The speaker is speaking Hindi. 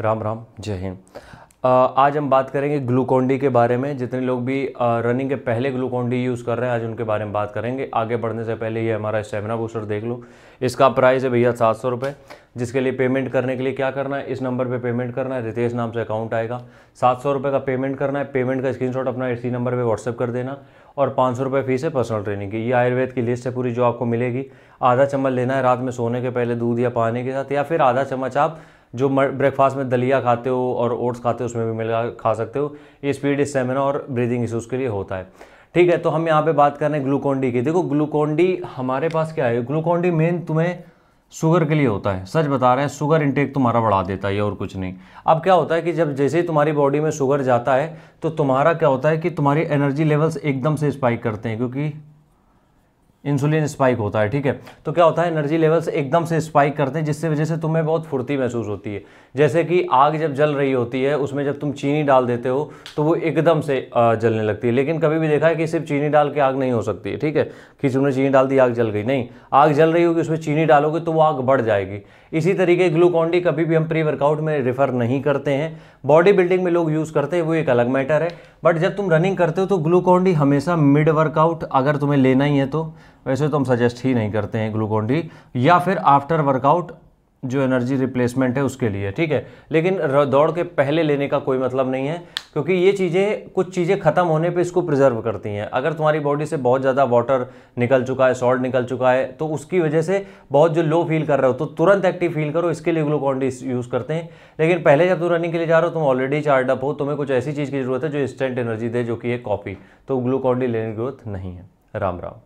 राम राम जय हिंद आज हम बात करेंगे ग्लूकोंडी के बारे में जितने लोग भी रनिंग के पहले ग्लूकोंडी यूज़ कर रहे हैं आज उनके बारे में बात करेंगे आगे बढ़ने से पहले ये हमारा स्टेमिना बूस्टर देख लो इसका प्राइस है भैया सात सौ रुपये जिसके लिए पेमेंट करने के लिए क्या करना है इस नंबर पे पेमेंट करना है रितेश नाम से अकाउंट आएगा सात सौ रुपये का पेमेंट करना है पेमेंट का स्क्रीनशॉट अपना इसी नंबर पे व्हाट्सअप कर देना और पाँच सौ रुपये फीस है पर्सनल ट्रेनिंग की ये आयुर्वेद की लिस्ट है पूरी जो आपको मिलेगी आधा चम्मच लेना है रात में सोने के पहले दूध या पानी के साथ या फिर आधा चम्मच आप जो ब्रेकफास्ट में दलिया खाते हो और ओट्स खाते हो उसमें भी मिला खा सकते हो ये स्पीड स्टेमिना और ब्रीदिंग इशूज़ के लिए होता है ठीक है तो हम यहाँ पे बात कर रहे हैं ग्लूकोंडी की देखो ग्लूकोंडी हमारे पास क्या है ग्लूकोंडी मेन तुम्हें शुगर के लिए होता है सच बता रहे हैं शुगर इंटेक तुम्हारा बढ़ा देता है और कुछ नहीं अब क्या होता है कि जब जैसे ही तुम्हारी बॉडी में शुगर जाता है तो तुम्हारा क्या होता है कि तुम्हारी एनर्जी लेवल्स एकदम से स्पाइक करते हैं क्योंकि इंसुलिन स्पाइक होता है ठीक है तो क्या होता है एनर्जी लेवल्स एकदम से स्पाइक करते हैं जिससे वजह से तुम्हें बहुत फुर्ती महसूस होती है जैसे कि आग जब जल रही होती है उसमें जब तुम चीनी डाल देते हो तो वो एकदम से जलने लगती है लेकिन कभी भी देखा है कि सिर्फ चीनी डाल के आग नहीं हो सकती है ठीक है कि तुमने चीनी डाल दी आग जल गई नहीं आग जल रही होगी उसमें चीनी डालोगे तो वो आग बढ़ जाएगी इसी तरीके ग्लूकॉन डी कभी भी हम प्री वर्कआउट में रिफर नहीं करते हैं बॉडी बिल्डिंग में लोग यूज़ करते हैं वो एक अलग मैटर है बट जब तुम रनिंग करते हो तो ग्लूकॉन डी हमेशा मिड वर्कआउट अगर तुम्हें लेना ही है तो वैसे तो हम सजेस्ट ही नहीं करते हैं ग्लूकोन डी या फिर आफ्टर वर्कआउट जो एनर्जी रिप्लेसमेंट है उसके लिए ठीक है लेकिन दौड़ के पहले लेने का कोई मतलब नहीं है क्योंकि ये चीज़ें कुछ चीज़ें ख़त्म होने पे इसको प्रिजर्व करती हैं अगर तुम्हारी बॉडी से बहुत ज़्यादा वाटर निकल चुका है सॉल्ट निकल चुका है तो उसकी वजह से बहुत जो लो फील कर रहे हो तो तुरंत एक्टिव फील करो इसके लिए ग्लूकोन डी यूज़ करते हैं लेकिन पहले जब तुम रनिंग के लिए जा रहे हो तुम ऑलरेडी चार्ड अप हो तुम्हें कुछ ऐसी चीज़ की ज़रूरत है जो इंस्टेंट एनर्जी दे जो कि है कॉफ़ी तो ग्लूकोन डी लेने की जरूरत नहीं है राम राम